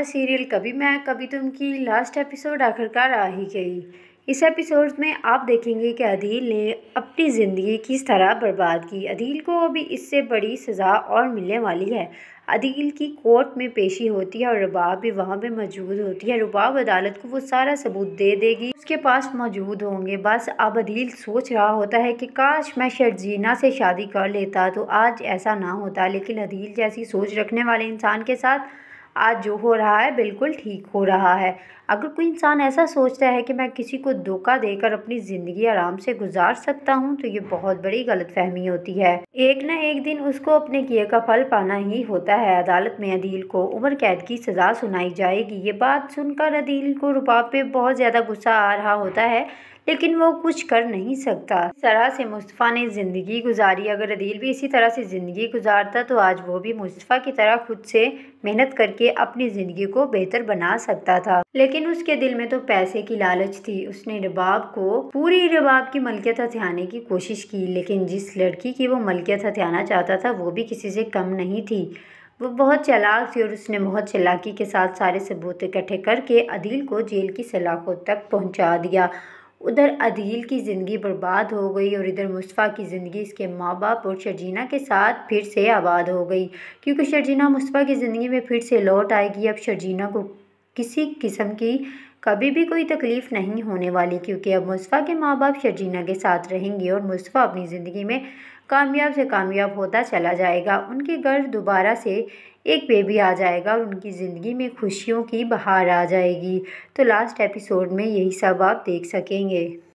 drama serial कभी मैं कभी तुम की लास्ट एपिसोड आखिरकार आ ही गई इस एपिसोड में आप देखेंगे कि अदील ने अपनी ज़िंदगी किस तरह बर्बाद की अदील को अभी इससे बड़ी सज़ा और मिलने वाली है अदील की कोर्ट में पेशी होती है और रुबाब भी वहाँ पे मौजूद होती है रुबाब अदालत को वो सारा सबूत दे देगी उसके पास मौजूद होंगे बस अब अदील सोच रहा होता है कि काश मैं शर्जीना से शादी कर लेता तो आज ऐसा ना होता लेकिन अदील जैसी सोच रखने वाले इंसान के साथ आज जो हो रहा है बिल्कुल ठीक हो रहा है अगर कोई इंसान ऐसा सोचता है कि मैं किसी को धोखा देकर अपनी ज़िंदगी आराम से गुजार सकता हूँ तो ये बहुत बड़ी गलत फहमी होती है एक ना एक दिन उसको अपने किए का फल पाना ही होता है अदालत में अदील को उम्र कैद की सज़ा सुनाई जाएगी ये बात सुनकर अदील को रुपाब पे बहुत ज़्यादा गुस्सा आ रहा होता है लेकिन वो कुछ कर नहीं सकता इस तरह से मुस्तफ़ा ने ज़िंदगी गुजारी अगर अदील भी इसी तरह से ज़िंदगी गुजारता तो आज वो भी मुस्तफ़ा की तरह खुद से मेहनत करके अपनी ज़िंदगी को बेहतर बना सकता था लेकिन उसके दिल में तो पैसे की लालच थी उसने रबाब को पूरी रबाब की मलकियत हथियाने की कोशिश की लेकिन जिस लड़की की वो मलकियत हथियाना चाहता था वो भी किसी से कम नहीं थी वो बहुत चलाक थी और उसने बहुत चलाकी के साथ सारे सबूत इकट्ठे करके अदील को जेल की सलाखों तक पहुंचा दिया उधर अदील की ज़िंदगी बर्बाद हो गई और इधर मुस्तफ़ा की ज़िंदगी इसके माँ बाप और शर्जीना के साथ फिर से आबाद हो गई क्योंकि शर्जीना मुस्तफ़ा की ज़िंदगी में फिर से लौट आएगी अब शर्जीना को किसी किस्म की कभी भी कोई तकलीफ़ नहीं होने वाली क्योंकि अब मुस्फ़ा के माँ बाप शर्जीना के साथ रहेंगे और मुस्फ़ा अपनी ज़िंदगी में कामयाब से कामयाब होता चला जाएगा उनके घर दोबारा से एक बेबी आ जाएगा और उनकी ज़िंदगी में खुशियों की बहार आ जाएगी तो लास्ट एपिसोड में यही सब आप देख सकेंगे